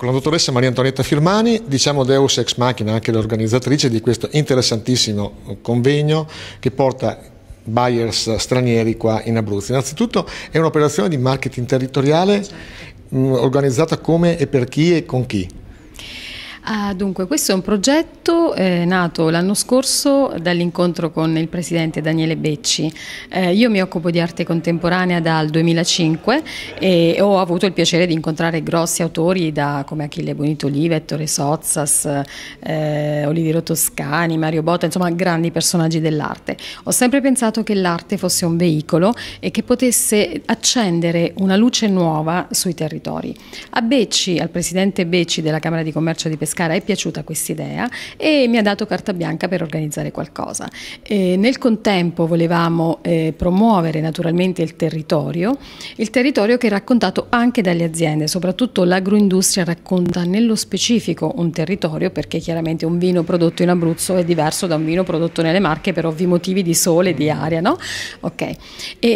Con la dottoressa Maria Antonietta Firmani, diciamo Deus Ex Machina, anche l'organizzatrice di questo interessantissimo eh, convegno che porta buyers stranieri qua in Abruzzo. Innanzitutto è un'operazione di marketing territoriale certo. mh, mm, organizzata come e per chi e con chi? Ah, dunque, questo è un progetto eh, nato l'anno scorso dall'incontro con il presidente Daniele Becci. Eh, io mi occupo di arte contemporanea dal 2005 e ho avuto il piacere di incontrare grossi autori da, come Achille Bonitolive, Ettore Sozzas, eh, Olivero Toscani, Mario Botta, insomma grandi personaggi dell'arte. Ho sempre pensato che l'arte fosse un veicolo e che potesse accendere una luce nuova sui territori. A Becci, al presidente Becci della Camera di Commercio di Pescara, Pescara è piaciuta questa idea e mi ha dato carta bianca per organizzare qualcosa. E nel contempo volevamo eh, promuovere naturalmente il territorio, il territorio che è raccontato anche dalle aziende, soprattutto l'agroindustria racconta nello specifico un territorio perché chiaramente un vino prodotto in Abruzzo è diverso da un vino prodotto nelle Marche per ovvi motivi di sole, di aria, no? Ok, e,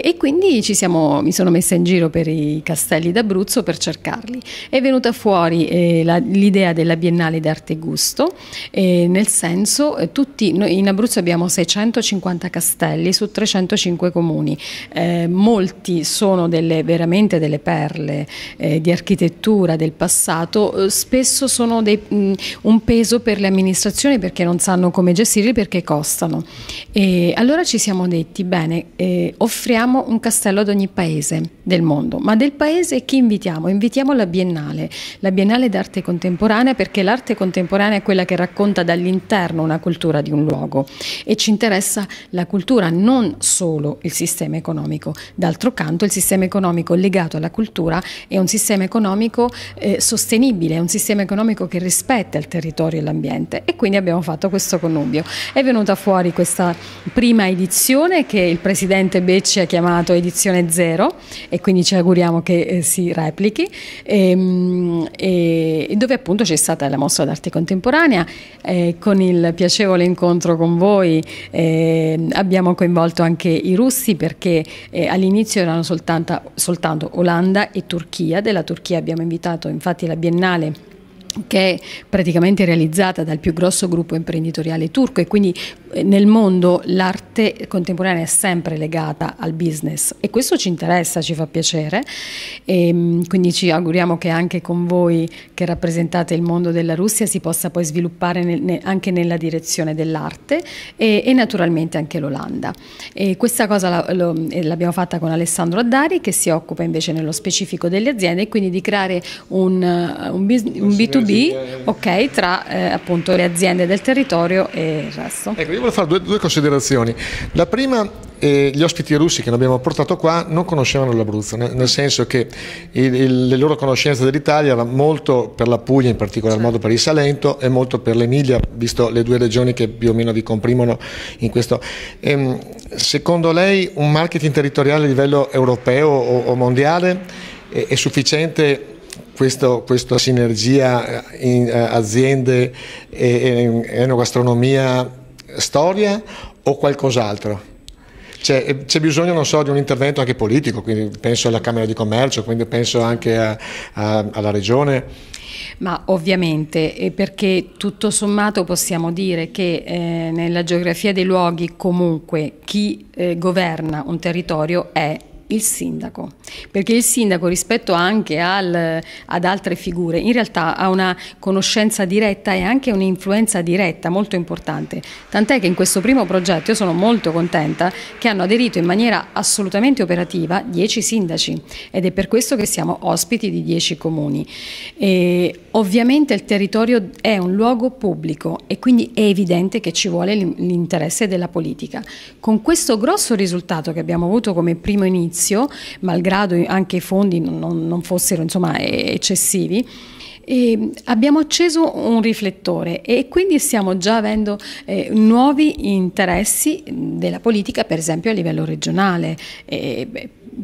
e quindi siamo, mi sono messa in giro per i castelli d'Abruzzo per cercarli. È venuta fuori eh, l'idea della Biennale Biennale d'Arte e Gusto, eh, nel senso eh, tutti, noi in Abruzzo abbiamo 650 castelli su 305 comuni, eh, molti sono delle, veramente delle perle eh, di architettura del passato, eh, spesso sono dei, mh, un peso per le amministrazioni perché non sanno come gestirli perché costano. E allora ci siamo detti, bene, eh, offriamo un castello ad ogni paese del mondo, ma del paese chi invitiamo? Invitiamo la Biennale, la Biennale d'Arte Contemporanea perché la l'arte contemporanea è quella che racconta dall'interno una cultura di un luogo e ci interessa la cultura, non solo il sistema economico. D'altro canto il sistema economico legato alla cultura è un sistema economico eh, sostenibile, è un sistema economico che rispetta il territorio e l'ambiente e quindi abbiamo fatto questo connubio. È venuta fuori questa prima edizione che il Presidente Becci ha chiamato edizione zero e quindi ci auguriamo che eh, si replichi e, ehm, e dove appunto c'è stata la Mostra d'arte contemporanea, eh, con il piacevole incontro con voi eh, abbiamo coinvolto anche i russi perché eh, all'inizio erano soltanto, soltanto Olanda e Turchia, della Turchia abbiamo invitato infatti la Biennale che è praticamente realizzata dal più grosso gruppo imprenditoriale turco e quindi eh, nel mondo l'arte contemporanea è sempre legata al business e questo ci interessa, ci fa piacere e ehm, quindi ci auguriamo che anche con voi che rappresentate il mondo della Russia si possa poi sviluppare nel, anche nella direzione dell'arte e, e, naturalmente anche l'Olanda. questa cosa eh, l'abbiamo fatta con Alessandro Addari che si occupa invece nello specifico delle aziende e quindi di creare un, eh, un, un B2B B, eh, eh. ok, tra eh, appunto le aziende del territorio e il resto. Ecco, io voglio fare due, due considerazioni. La prima, eh, gli ospiti russi che noi abbiamo portato qua non conoscevano l'Abruzzo, nel, nel senso che il, il, le loro conoscenze dell'Italia era molto per la Puglia, in particolar certo. modo per il Salento e molto per l'Emilia, visto le due regioni che più o meno vi comprimono in questo. Ehm, secondo lei un marketing territoriale a livello europeo o, o mondiale è, è sufficiente questo, questa sinergia eh, in eh, aziende, enogastronomia, storia o qualcos'altro? C'è, cioè, eh, c'è, bisogno, non so, di un intervento anche politico, quindi penso alla Camera di Commercio, quindi penso anche a, a, alla Regione. Ma ovviamente, perché tutto sommato possiamo dire che eh, nella geografia dei luoghi comunque chi eh, governa un territorio è il sindaco, perché il sindaco rispetto anche al, ad altre figure in realtà ha una conoscenza diretta e anche un'influenza diretta molto importante, tant'è che in questo primo progetto io sono molto contenta che hanno aderito in maniera assolutamente operativa 10 sindaci ed è per questo che siamo ospiti di 10 comuni. E ovviamente il territorio è un luogo pubblico e quindi è evidente che ci vuole l'interesse della politica. Con questo grosso risultato che abbiamo avuto come primo inizio, all'inizio, malgrado anche i fondi non, non fossero insomma, eccessivi. E abbiamo acceso un riflettore e quindi stiamo già avendo eh, nuovi interessi della politica, per esempio a livello regionale. Eh,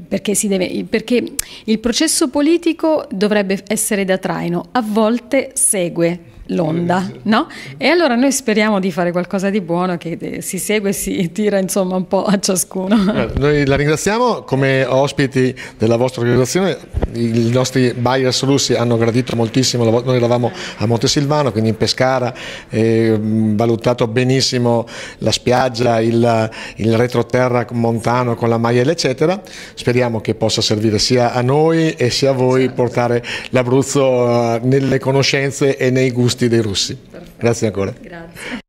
perché, deve, perché, il processo politico dovrebbe essere da traino, a volte segue l'onda, no? E allora noi speriamo di fare qualcosa di buono che eh, si segue e si tira insomma un po' a ciascuno. Eh, noi la ringraziamo come ospiti della vostra organizzazione, i nostri buyers russi hanno gradito moltissimo, noi eravamo a Montesilvano, quindi in Pescara, e mm, valutato benissimo la spiaggia, il, il retroterra montano con la maiella eccetera, speriamo che possa servire sia a noi e sia a voi portare l'Abruzzo eh, nelle conoscenze e nei gusti dei russi. Perfetto. Grazie ancora. Grazie.